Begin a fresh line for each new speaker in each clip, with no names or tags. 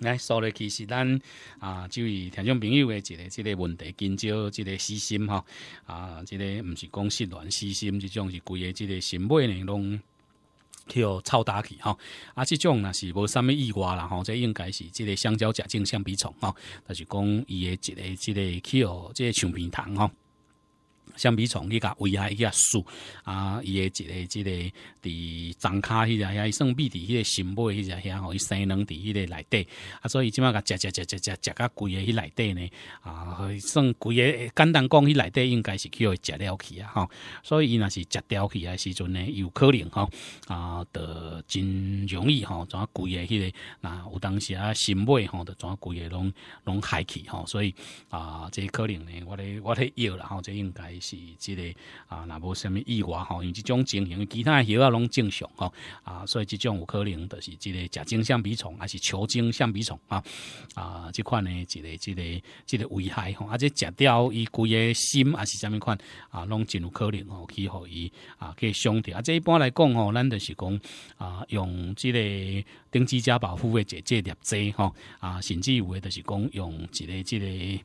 来，所以其实咱啊，就是听众朋友的一个这个问题，今朝这个私心吼啊，这个毋是讲失恋私心，即种是规个这个心脉呢，拢去互臭打去吼啊，即种若是无啥物意外啦吼，这应该是这个香蕉夹进相比重吼，但是讲伊的一个这个去哦，即个橡皮糖哈。相比从伊个危害伊个树啊，伊诶一个即个伫长骹迄只遐算贵伫迄个心尾迄只遐可伊生卵伫迄个内底啊，所以即马甲食食食食食食较贵的迄内底呢啊，算贵个简单讲迄内底应该是叫食了去啊，吼，所以伊若是食掉了去诶时阵呢，有可能吼啊的真容易吼，怎规贵迄个那有当时啊心尾吼，的转贵个拢拢害去吼，所以啊，即可能呢，我咧我咧要啦吼，即应该。是即个啊，若无什物意外吼？用即种情形，其他药啊拢正常吼啊，所以即种有可能就是即个食精橡皮虫，还是球精橡皮虫啊啊？即款呢，即个即个即个危害吼，啊，且食掉伊规个心，还是啥物款啊，拢真有可能吼，去互伊啊给伤着啊，这一般来讲吼，咱就是讲啊，用即个丁基加保护的这这粒剂吼啊，甚至有的是讲用一个即个。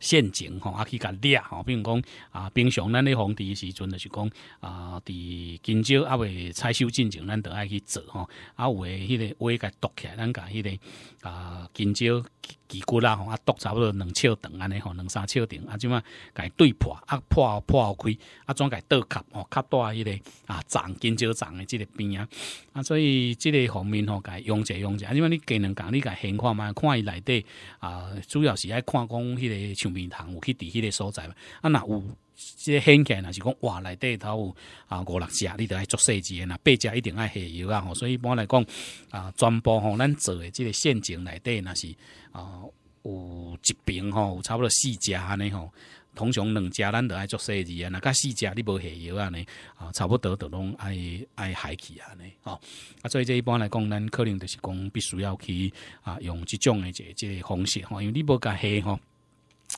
陷阱吼，啊去甲掠吼，比如讲啊，平常咱咧皇帝时阵就是讲啊，伫今朝啊，未采收进程，咱着爱去做吼，啊有诶迄个话甲篋起来，咱甲迄个啊今朝脊骨啦吼，啊篋差不多两尺长安尼吼，两三尺长啊，即嘛甲对破啊破破开啊，装甲倒壳吼，壳大迄个啊长金朝长诶即个边啊，啊所以即个方面吼，甲用者用者，啊即为你个人讲你甲现看嘛，看伊内底啊，主要是爱看讲迄个。面堂有去伫迄个所在嘛？啊，若有即个陷阱，若是讲哇内底头有啊五六只，你着爱做设只，啊。八只一定爱下油啊吼。所以一般来讲啊，全部吼咱做的即个陷阱内底若是啊有一平吼，有差不多四只安尼吼。通常两只咱得爱做设只啊，若甲四只你无下药安尼啊，差不多就拢爱爱海去安尼吼。啊，所以这一般来讲，咱可能就是讲必须要去啊用即种的这这方式吼，因为你无甲下吼。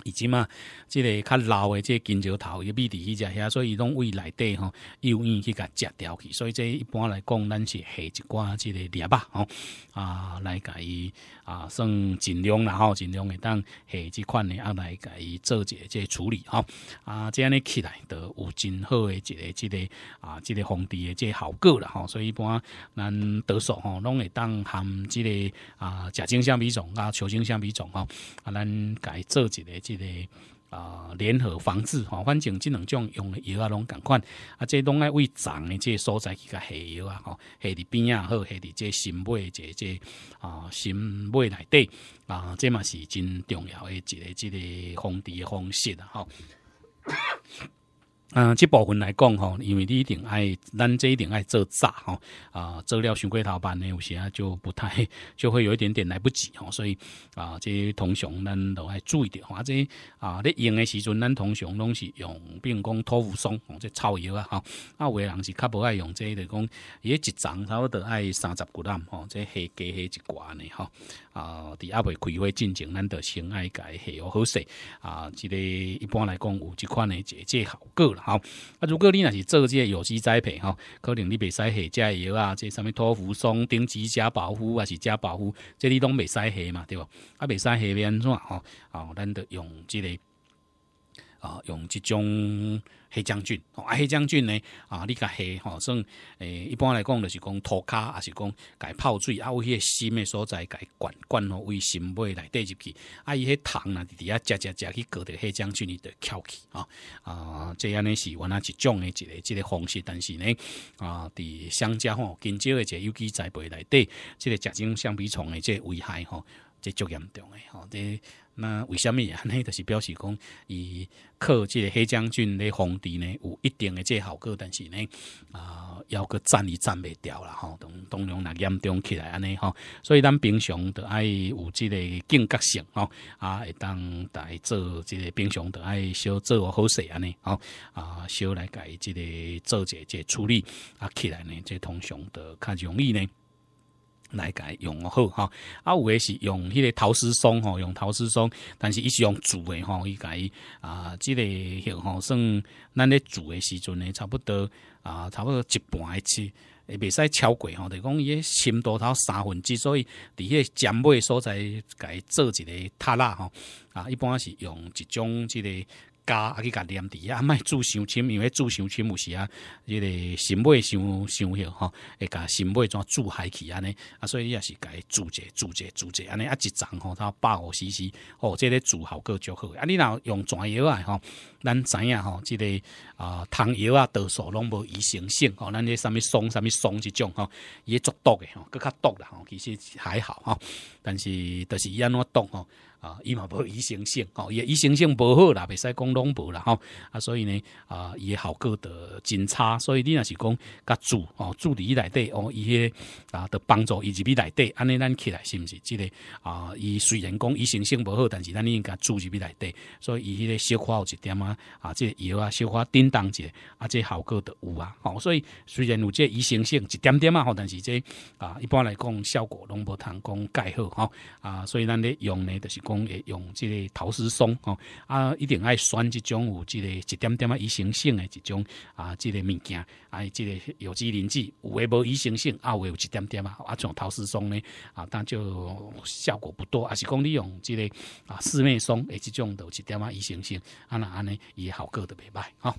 以及嘛，即个较老的即个金枝头，伊秘伫迄只遐，所以伊拢胃内底吼，有因去甲食掉去，所以即一般来讲，咱是下一寡即个叶吧吼啊，来甲伊啊，算尽量啦吼，尽量会当下即款的，啊来甲伊做一个即处理吼啊，这样尼起来都有真好诶，一个即个啊，即个红地诶即效果啦吼，所以一般咱得数吼，拢会当含即个啊，甲精相米种啊球精相米种吼啊，咱伊做一个。即个啊联合防治吼，反正即两种用药啊拢共款，啊即拢爱为长的即所在去甲下药啊吼，下伫边啊好，下伫即心买即即啊心买内底啊，这嘛是真重要的一个即个防治方式啊吼。嗯，这部分来讲吼，因为你一定爱咱这一定爱做炸吼啊，做了伤过头板呢，有时就不太 就会有一点点来不及吼，所以啊，这通常咱都爱注意点，或者啊，你用的时阵，咱通常拢是用，比如讲托付松这草药啊吼，啊，有的人是较不爱用，这就讲也一掌差不多爱三十几担吼，这下加下一挂呢吼。啊，伫啊未开会进前，咱着先爱改下好势适啊，这个一般来讲有一款的这最效果。好，啊，如果你那是做这有机栽培哈，可能你袂使下加药啊，这上面托福松、丁基加保护啊，是加保护，这你都袂使下嘛，对不？啊，袂使下变怎啊？哈，好，咱得用这个。啊，用即种黑将军，啊，黑将军呢，啊，你甲黑吼，算诶，一般来讲就是讲涂骹，啊，是讲解泡水，啊，有迄个心诶所在解灌灌吼，为心尾来带入去，啊，伊迄糖啊，伫遐食食食去，搞着黑将军伊着翘起，啊啊，这样呢是原来一种诶一个一个方式，但是呢，啊，伫商家吼，今朝诶个有机栽培内底，即个食种橡皮虫诶即危害吼。就严重诶，吼！这那为什么安尼？就是表示讲，以即这黑将军的皇帝呢，有一定的这效果，但是呢，啊，要个战伊战未掉了，吼！当当量来严重起来，安尼吼。所以咱平常都爱有这个警觉性，吼！啊，当来做这个平常都爱小做好事安尼吼，啊，小来改这个做即这处理啊，起来呢，这通常着较容易呢。来改用好哈，啊，有诶是用迄个陶瓷松吼，用陶瓷松，但是伊是用煮诶吼，伊改啊，即个吼，算咱咧煮诶时阵呢，差不多啊，差不多一半诶切，袂使超过吼，就讲伊诶深度头三分之，所以伫迄个尖尾所在改做一个塔拉吼。啊，一般是用一种即个胶啊去甲粘伫啊，啊，卖注伤深，因为注伤深有时啊，即个心脉伤伤血吼，会甲心脉怎注海去安尼，啊，所以你也是甲伊注者注者注者安尼啊，一丛吼，才百五十 c 吼，即个注效果足好，啊，你若用全药啊吼，咱知影吼，即个啊，汤药啊，多数拢无伊成性吼，咱这啥物松啥物松即种吼，伊足毒诶吼，佮较毒啦吼，其实还好吼，但是著是伊安怎毒吼。啊，伊嘛无一致性吼，也一致性无好啦，袂使讲拢无啦吼。啊，所以呢，啊，伊诶效果得真差，所以你若是讲甲助哦，助理来底，哦，伊些啊的帮助以及去内底，安尼咱起来是毋是？即个啊，伊虽然讲伊致性无好，但是咱应该助入去内底，所以伊迄个小可有一点啊，啊，即个药啊，小可叮当者，啊，即效果得有啊，好，所以虽然有即伊致性一点点啊，吼，但是即啊，一般来讲效果拢无通讲介好哈啊，所以咱咧用呢就是。讲会用即个陶瓷松吼，啊，一定爱选即种有即个一点点啊，易形性的即种啊，即个物件，啊，即个有机磷剂，有诶无易形性，啊，有有一点点啊，啊，像陶瓷松呢，啊，但就效果不多，啊，是讲你用即个啊，四面松诶，即种都一点啊，易形性，啊那安尼，伊效果都袂歹，吼。